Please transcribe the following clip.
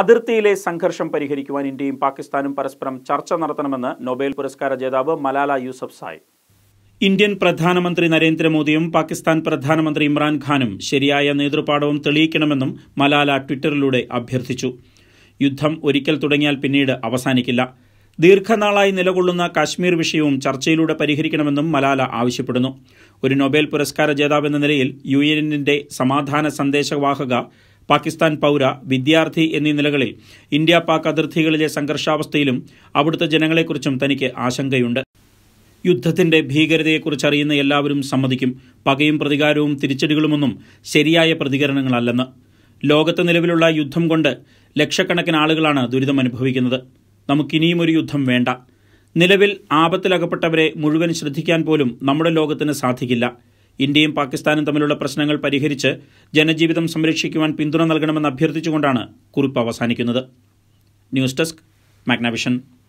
അതിർത്തിയിലെ സംഘർഷം പരിഹരിക്കുവാൻ ഇന്ത്യയും പാകിസ്ഥാനും പരസ്പരം ചർച്ച നടത്തണമെന്ന് നൊബേൽ പുരസ്കാര ജേതാവ് മലാല യൂസഫ് സായ് ഇന്ത്യൻ പ്രധാനമന്ത്രി നരേന്ദ്രമോദിയും പാകിസ്ഥാൻ പ്രധാനമന്ത്രി ഇമ്രാൻഖാനും ശരിയായ നേതൃപാഠവും തെളിയിക്കണമെന്നും മലാല ട്വിറ്ററിലൂടെ അഭ്യർത്ഥിച്ചു യുദ്ധം ഒരിക്കൽ തുടങ്ങിയാൽ പിന്നീട് അവസാനിക്കില്ല ദീർഘനാളായി നിലകൊള്ളുന്ന കാശ്മീർ വിഷയവും ചർച്ചയിലൂടെ പരിഹരിക്കണമെന്നും മലാല ആവശ്യപ്പെടുന്നു ഒരു നൊബേൽ പുരസ്കാര ജേതാവെന്ന നിലയിൽ യു എന്നിൻ്റെ സമാധാന സന്ദേശവാഹക പാകിസ്ഥാൻ പൗര വിദ്യാർത്ഥി എന്നീ നിലകളിൽ ഇന്ത്യ പാക് അതിർത്തികളിലെ സംഘർഷാവസ്ഥയിലും അവിടുത്തെ ജനങ്ങളെക്കുറിച്ചും തനിക്ക് ആശങ്കയുണ്ട് യുദ്ധത്തിന്റെ ഭീകരതയെക്കുറിച്ച് അറിയുന്ന എല്ലാവരും സമ്മതിക്കും പകയും പ്രതികാരവും തിരിച്ചടികളുമൊന്നും ശരിയായ പ്രതികരണങ്ങളല്ലെന്ന് ലോകത്ത് നിലവിലുള്ള യുദ്ധം കൊണ്ട് ലക്ഷക്കണക്കിന് ആളുകളാണ് ദുരിതം അനുഭവിക്കുന്നത് നമുക്കിനിയും ഒരു യുദ്ധം വേണ്ട നിലവിൽ ആപത്തിലകപ്പെട്ടവരെ മുഴുവൻ ശ്രദ്ധിക്കാൻ പോലും നമ്മുടെ ലോകത്തിന് സാധിക്കില്ല ഇന്ത്യയും പാകിസ്ഥാനും തമ്മിലുള്ള പ്രശ്നങ്ങൾ പരിഹരിച്ച് ജനജീവിതം സംരക്ഷിക്കുവാൻ പിന്തുണ നൽകണമെന്ന് അഭ്യർത്ഥിച്ചുകൊണ്ടാണ് കുറിപ്പ് അവസാനിക്കുന്നത് ന്യൂസ് ഡെസ്ക് മാഗ്നവിഷൻ